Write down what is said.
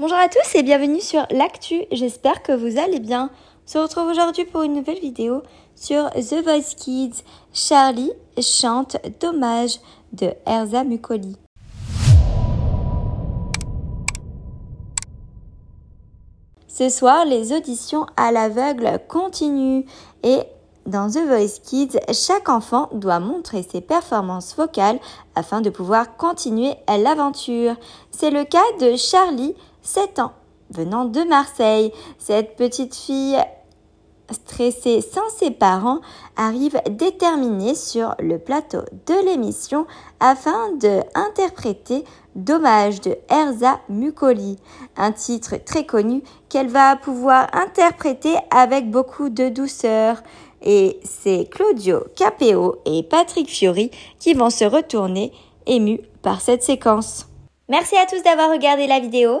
Bonjour à tous et bienvenue sur l'actu, j'espère que vous allez bien. On se retrouve aujourd'hui pour une nouvelle vidéo sur The Voice Kids, Charlie chante Dommage de Erza Mukoli. Ce soir, les auditions à l'aveugle continuent et dans The Voice Kids, chaque enfant doit montrer ses performances vocales afin de pouvoir continuer l'aventure. C'est le cas de Charlie 7 ans, venant de Marseille. Cette petite fille stressée sans ses parents arrive déterminée sur le plateau de l'émission afin de interpréter Dommage de Erza Mukoli, un titre très connu qu'elle va pouvoir interpréter avec beaucoup de douceur. Et c'est Claudio Capeo et Patrick Fiori qui vont se retourner émus par cette séquence. Merci à tous d'avoir regardé la vidéo.